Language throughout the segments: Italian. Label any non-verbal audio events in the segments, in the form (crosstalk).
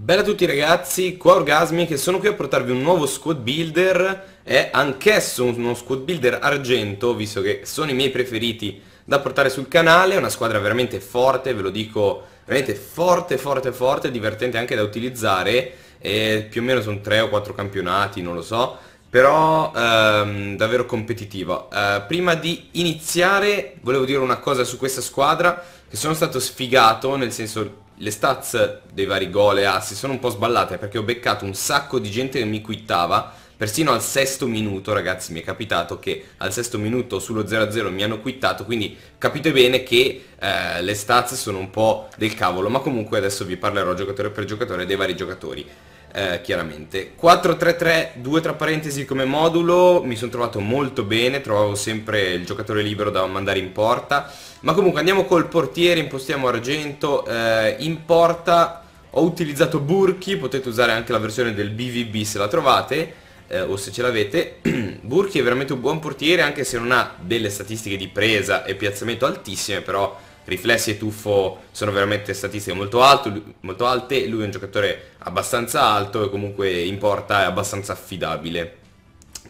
Bella a tutti ragazzi, qua Orgasmi che sono qui a portarvi un nuovo squad builder è anch'esso uno squad builder argento, visto che sono i miei preferiti da portare sul canale, è una squadra veramente forte, ve lo dico, veramente forte forte forte, divertente anche da utilizzare e più o meno sono 3 o 4 campionati, non lo so però ehm, davvero competitiva. Eh, prima di iniziare volevo dire una cosa su questa squadra che sono stato sfigato, nel senso le stats dei vari gol e assi ah, sono un po' sballate eh, perché ho beccato un sacco di gente che mi quittava persino al sesto minuto ragazzi mi è capitato che al sesto minuto sullo 0-0 mi hanno quittato quindi capite bene che eh, le stats sono un po' del cavolo ma comunque adesso vi parlerò giocatore per giocatore dei vari giocatori eh, chiaramente 4-3-3 2 tra parentesi come modulo mi sono trovato molto bene trovavo sempre il giocatore libero da mandare in porta ma comunque andiamo col portiere impostiamo argento eh, in porta ho utilizzato Burki potete usare anche la versione del BVB se la trovate eh, o se ce l'avete (clears throat) Burki è veramente un buon portiere anche se non ha delle statistiche di presa e piazzamento altissime però riflessi e tuffo sono veramente statistiche molto, alto, molto alte, lui è un giocatore abbastanza alto e comunque in porta è abbastanza affidabile.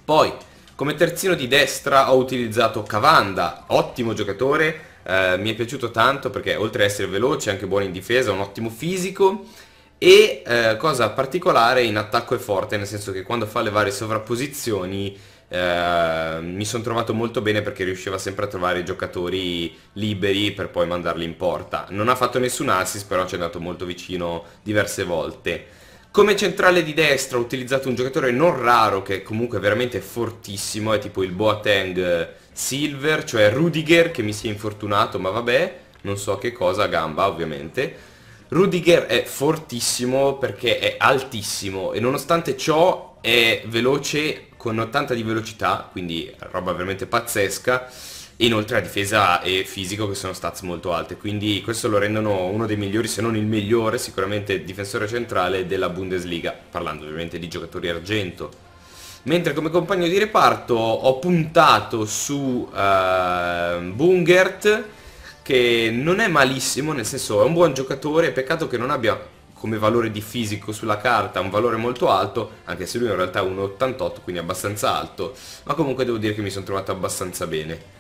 Poi come terzino di destra ho utilizzato Cavanda, ottimo giocatore, eh, mi è piaciuto tanto perché oltre ad essere veloce è anche buono in difesa, un ottimo fisico e eh, cosa particolare in attacco è forte, nel senso che quando fa le varie sovrapposizioni Ehm, mi sono trovato molto bene perché riusciva sempre a trovare i giocatori liberi per poi mandarli in porta. Non ha fatto nessun assist, però ci è andato molto vicino diverse volte. Come centrale di destra ho utilizzato un giocatore non raro che comunque è veramente fortissimo, è tipo il Boateng eh, Silver, cioè Rudiger che mi si è infortunato, ma vabbè, non so che cosa, gamba ovviamente. Rudiger è fortissimo perché è altissimo e nonostante ciò è veloce con 80 di velocità, quindi roba veramente pazzesca, e inoltre a difesa e fisico che sono stats molto alte, quindi questo lo rendono uno dei migliori, se non il migliore, sicuramente difensore centrale della Bundesliga, parlando ovviamente di giocatori argento. Mentre come compagno di reparto ho puntato su uh, Bungert, che non è malissimo, nel senso è un buon giocatore, peccato che non abbia come valore di fisico sulla carta un valore molto alto, anche se lui in realtà è un 88, quindi abbastanza alto, ma comunque devo dire che mi sono trovato abbastanza bene.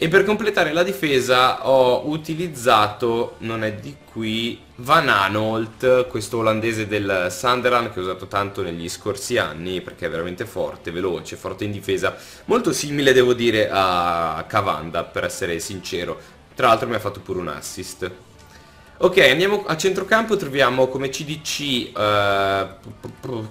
E per completare la difesa ho utilizzato, non è di qui, Van Anolt, questo olandese del Sunderland che ho usato tanto negli scorsi anni perché è veramente forte, veloce, forte in difesa, molto simile devo dire a Cavanda per essere sincero, tra l'altro mi ha fatto pure un assist. Ok, andiamo a centrocampo, troviamo come CDC uh, eh,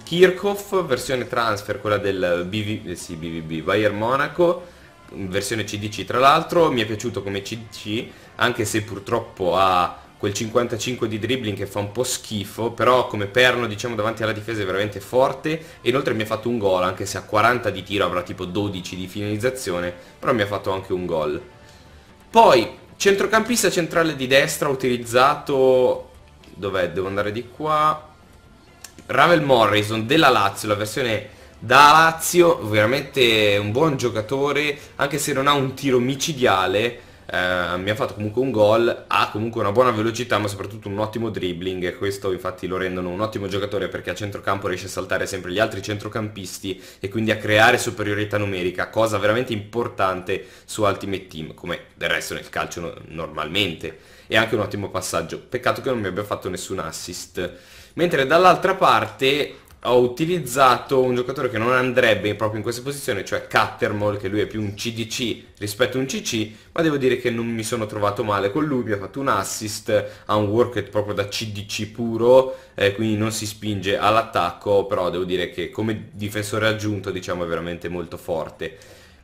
Kirchhoff, versione transfer, quella del BV, eh, sì, BVB, Bayern Monaco, versione CDC tra l'altro, mi è piaciuto come CDC, anche se purtroppo ha quel 55 di dribbling che fa un po' schifo, però come perno diciamo davanti alla difesa è veramente forte e inoltre mi ha fatto un gol, anche se a 40 di tiro avrà tipo 12 di finalizzazione, però mi ha fatto anche un gol. Poi Centrocampista centrale di destra utilizzato... Dov'è? Devo andare di qua. Ravel Morrison della Lazio, la versione da Lazio, veramente un buon giocatore, anche se non ha un tiro micidiale, eh, mi ha fatto comunque un gol, ha comunque una buona velocità ma soprattutto un ottimo dribbling e questo infatti lo rendono un ottimo giocatore perché a centrocampo riesce a saltare sempre gli altri centrocampisti e quindi a creare superiorità numerica, cosa veramente importante su Ultimate Team, come del resto nel calcio normalmente. E anche un ottimo passaggio, peccato che non mi abbia fatto nessun assist. Mentre dall'altra parte ho utilizzato un giocatore che non andrebbe proprio in questa posizione, cioè Cattermall, che lui è più un CDC rispetto a un CC, ma devo dire che non mi sono trovato male con lui, mi ha fatto un assist, ha un worket proprio da CDC puro, eh, quindi non si spinge all'attacco, però devo dire che come difensore aggiunto diciamo è veramente molto forte.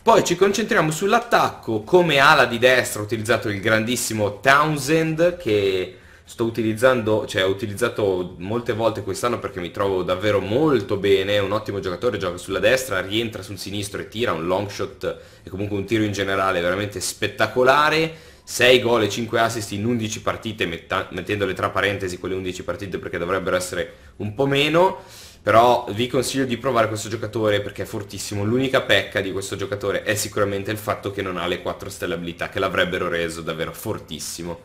Poi ci concentriamo sull'attacco, come ala di destra ho utilizzato il grandissimo Townsend che sto utilizzando, cioè ho utilizzato molte volte quest'anno perché mi trovo davvero molto bene, è un ottimo giocatore, gioca sulla destra, rientra sul sinistro e tira, un long shot e comunque un tiro in generale veramente spettacolare. 6 gol e 5 assist in 11 partite, metta- mettendole tra parentesi quelle 11 partite perché dovrebbero essere un po' meno, però vi consiglio di provare questo giocatore perché è fortissimo. L'unica pecca di questo giocatore è sicuramente il fatto che non ha le 4 stelle abilità che l'avrebbero reso davvero fortissimo.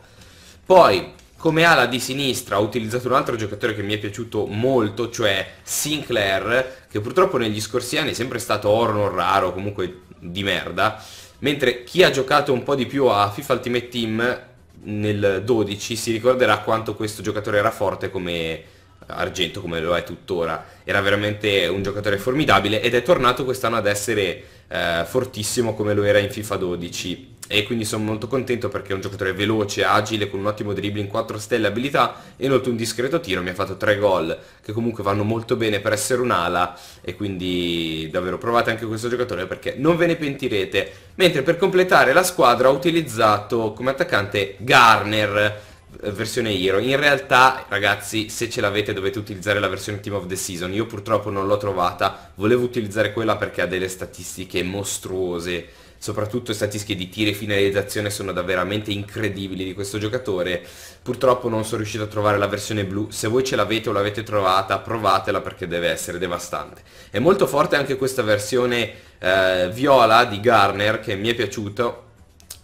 Poi come ala di sinistra ho utilizzato un altro giocatore che mi è piaciuto molto, cioè Sinclair, che purtroppo negli scorsi anni è sempre stato horror raro, comunque di merda, mentre chi ha giocato un po' di più a FIFA Ultimate Team nel 12 si ricorderà quanto questo giocatore era forte come argento, come lo è tuttora. Era veramente un giocatore formidabile ed è tornato quest'anno ad essere eh, fortissimo come lo era in FIFA 12 e quindi sono molto contento perché è un giocatore veloce, agile, con un ottimo dribbling, 4 stelle abilità e inoltre un discreto tiro, mi ha fatto 3 gol che comunque vanno molto bene per essere un'ala e quindi davvero provate anche questo giocatore perché non ve ne pentirete. Mentre per completare la squadra ho utilizzato come attaccante Garner eh, versione Hero. In realtà, ragazzi, se ce l'avete dovete utilizzare la versione Team of the Season. Io purtroppo non l'ho trovata, volevo utilizzare quella perché ha delle statistiche mostruose. Soprattutto statistiche di tiri e finalizzazione sono davvero incredibili di questo giocatore. Purtroppo non sono riuscito a trovare la versione blu. Se voi ce l'avete o l'avete trovata, provatela perché deve essere devastante. È molto forte anche questa versione eh, viola di Garner che mi è piaciuto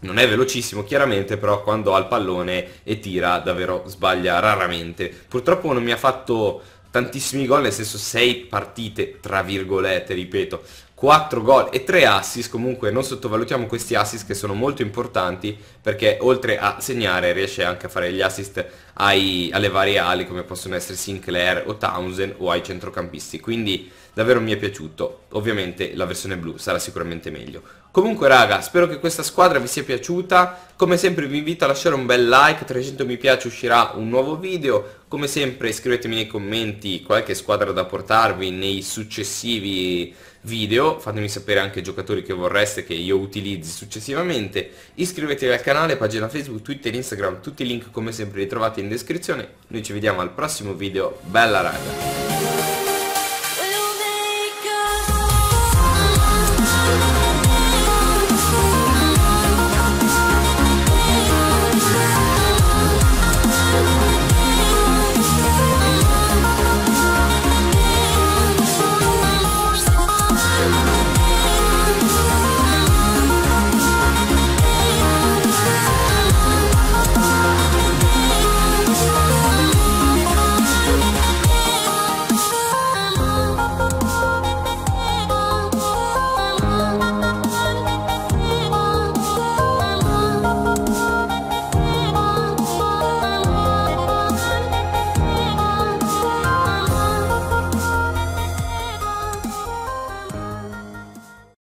non è velocissimo chiaramente, però quando ha il pallone e tira davvero sbaglia raramente. Purtroppo non mi ha fatto tantissimi gol, nel senso 6 partite, tra virgolette, ripeto, 4 gol e 3 assist, comunque non sottovalutiamo questi assist che sono molto importanti perché oltre a segnare riesce anche a fare gli assist ai, alle varie ali come possono essere Sinclair o Townsend o ai centrocampisti, quindi davvero mi è piaciuto, ovviamente la versione blu sarà sicuramente meglio. Comunque raga, spero che questa squadra vi sia piaciuta, come sempre vi invito a lasciare un bel like, 300 mi piace uscirà un nuovo video, come sempre scrivetemi nei commenti qualche squadra da portarvi nei successivi video, fatemi sapere anche i giocatori che vorreste che io utilizzi successivamente, iscrivetevi al canale, pagina Facebook, Twitter, Instagram, tutti i link come sempre li trovate in descrizione, noi ci vediamo al prossimo video, bella raga!